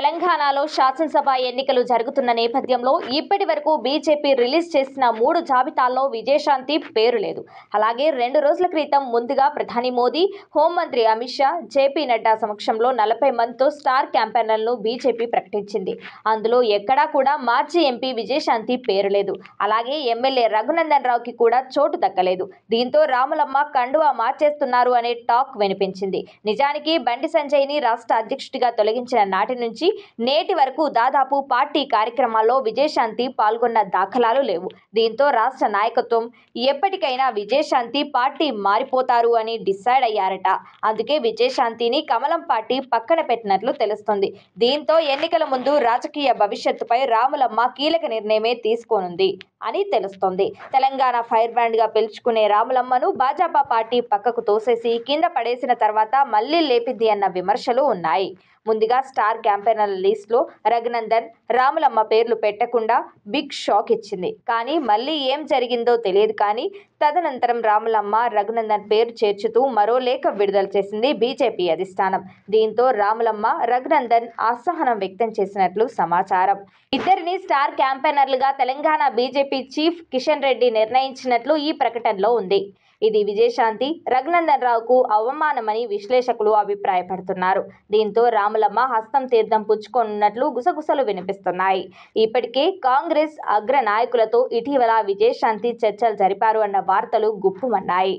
తెలంగాణలో శాసనసభ ఎన్నికలు జరుగుతున్న నేపథ్యంలో ఇప్పటి వరకు బీజేపీ రిలీజ్ చేసిన మూడు జాబితాల్లో విజయశాంతి పేరు లేదు అలాగే రెండు రోజుల క్రితం ముందుగా ప్రధాని మోదీ హోంమంత్రి అమిత్ షా జేపీ నడ్డా సమక్షంలో నలభై మందితో స్టార్ క్యాంపెయినర్లను బీజేపీ ప్రకటించింది అందులో ఎక్కడా కూడా మాజీ ఎంపీ విజయశాంతి పేరు లేదు అలాగే ఎమ్మెల్యే రఘునందన్ రావుకి కూడా చోటు దక్కలేదు దీంతో రాములమ్మ కండువా మార్చేస్తున్నారు అనే టాక్ వినిపించింది నిజానికి బండి సంజయ్ని రాష్ట్ర అధ్యక్షుడిగా తొలగించిన నాటి నుంచి నేటి వరకు దాదాపు పార్టీ కార్యక్రమాల్లో విజయశాంతి పాల్గొన్న దాఖలాలు లేవు దీంతో రాష్ట్ర నాయకత్వం ఎప్పటికైనా విజయశాంతి పార్టీ మారిపోతారు అని డిసైడ్ అయ్యారట అందుకే విజయశాంతిని కమలం పార్టీ పక్కన పెట్టినట్లు తెలుస్తుంది దీంతో ఎన్నికల ముందు రాజకీయ భవిష్యత్తుపై రాములమ్మ కీలక నిర్ణయమే తీసుకోనుంది అని తెలుస్తోంది తెలంగాణ ఫైర్ బ్రాండ్గా పిలుచుకునే రాములమ్మను భాజపా పార్టీ పక్కకు తోసేసి కింద పడేసిన తర్వాత మళ్లీ లేపింది అన్న విమర్శలు ఉన్నాయి ముందుగా స్టార్ క్యాంపెయినర్ల లో రఘునందన్ రాములమ్మ పేర్లు పెట్టకుండా బిగ్ షాక్ ఇచ్చింది కానీ మళ్ళీ ఏం జరిగిందో తెలియదు కానీ తదనంతరం రాములమ్మ రఘునందన్ పేరు చేర్చుతూ మరో లేఖ విడుదల చేసింది బీజేపీ అధిష్టానం దీంతో రాములమ్మ రఘునందన్ అసహనం వ్యక్తం చేసినట్లు సమాచారం ఇద్దరిని స్టార్ క్యాంపెయినర్లుగా Telangana BJP BJP chief Kishan Reddy నిర్ణయించినట్లు ఈ ప్రకటనలో ఉంది ఇది విజయశాంతి రఘునందన్ రావుకు అవమానమని విశ్లేషకులు అభిప్రాయపడుతున్నారు దీంతో రాములమ్మ హస్తం తీర్థం పుచ్చుకొన్నట్లు గుసగుసలు వినిపిస్తున్నాయి ఇప్పటికే కాంగ్రెస్ అగ్ర నాయకులతో ఇటీవల విజయశాంతి చర్చలు జరిపారు అన్న వార్తలు గుప్పుమన్నాయి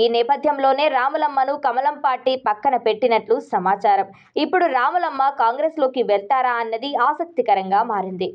ఈ నేపథ్యంలోనే రాములమ్మను కమలం పార్టీ పక్కన పెట్టినట్లు సమాచారం ఇప్పుడు రాములమ్మ కాంగ్రెస్లోకి వెళ్తారా అన్నది ఆసక్తికరంగా మారింది